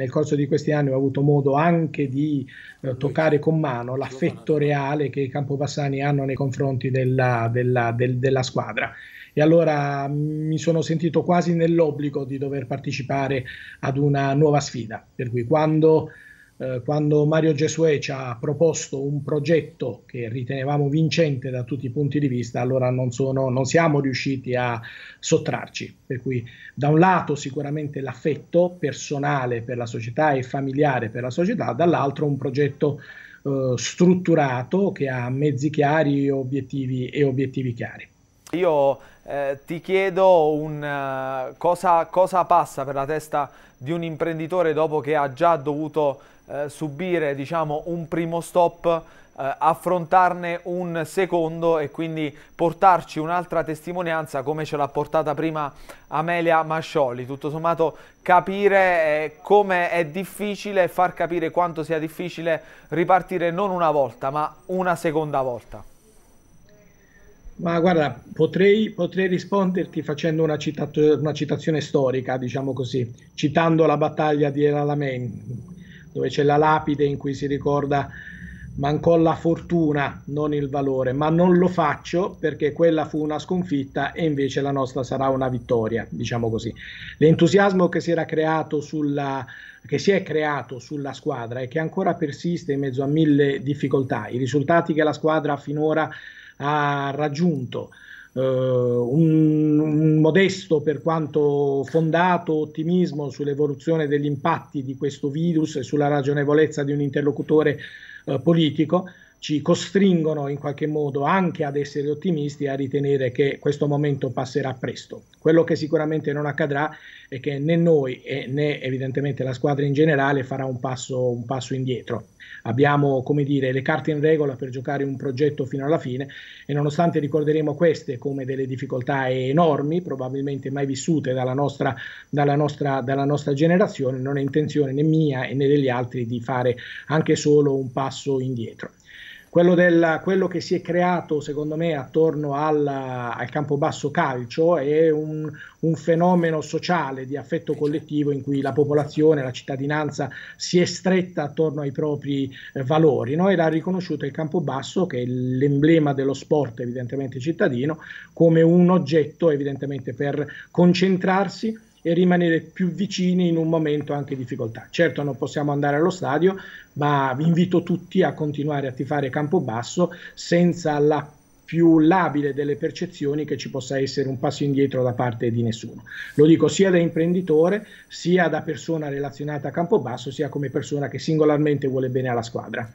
nel corso di questi anni ho avuto modo anche di eh, toccare con mano l'affetto reale che i Campobassani hanno nei confronti della, della, del, della squadra. E allora mm, mi sono sentito quasi nell'obbligo di dover partecipare ad una nuova sfida. Per cui quando eh, quando Mario Gesue ci ha proposto un progetto che ritenevamo vincente da tutti i punti di vista, allora non, sono, non siamo riusciti a sottrarci. Per cui da un lato sicuramente l'affetto personale per la società e familiare per la società, dall'altro un progetto eh, strutturato che ha mezzi chiari obiettivi, e obiettivi chiari. Io eh, ti chiedo un, uh, cosa, cosa, passa per la testa di un imprenditore dopo che ha già dovuto eh, subire diciamo, un primo stop eh, affrontarne un secondo e quindi portarci un'altra testimonianza come ce l'ha portata prima Amelia Mascioli. Tutto sommato capire eh, come è difficile, far capire quanto sia difficile ripartire non una volta ma una seconda volta. Ma guarda, potrei, potrei risponderti facendo una, cita una, citazione storica, diciamo così, citando la battaglia di El Alamein, dove c'è la lapide in cui si ricorda mancò la fortuna, non il valore, ma non lo faccio perché quella fu una sconfitta e invece la nostra sarà una vittoria, diciamo così. L'entusiasmo che si era creato sulla che si è creato sulla squadra e che ancora persiste in mezzo a mille difficoltà, i risultati che la squadra finora ha raggiunto, eh, un, un modesto per quanto fondato ottimismo sull'evoluzione degli impatti di questo virus e sulla ragionevolezza di un interlocutore eh, politico ci costringono in qualche modo anche ad essere ottimisti e a ritenere che questo momento passerà presto. Quello che sicuramente non accadrà è che né noi né evidentemente la squadra in generale farà un passo, un passo indietro abbiamo come dire, le carte in regola per giocare un progetto fino alla fine e nonostante ricorderemo queste come delle difficoltà enormi, probabilmente mai vissute dalla nostra, dalla nostra, dalla nostra generazione, non è intenzione né mia né degli altri di fare anche solo un passo indietro quello, del, quello, che si è creato, secondo me, attorno al, al basso Calcio è un, un, fenomeno sociale di affetto certo. collettivo in cui la popolazione, la cittadinanza si è stretta attorno ai propri eh, valori no? ed ha riconosciuto il campo basso che è l'emblema dello sport evidentemente cittadino, come un oggetto evidentemente per concentrarsi e rimanere più vicini in un momento anche di difficoltà. Certo non possiamo andare allo stadio, ma vi invito tutti a continuare a tifare basso senza la più labile delle percezioni che ci possa essere un passo indietro da parte di nessuno. Lo dico sia da imprenditore, sia da persona relazionata a campo basso, sia come persona che singolarmente vuole bene alla squadra.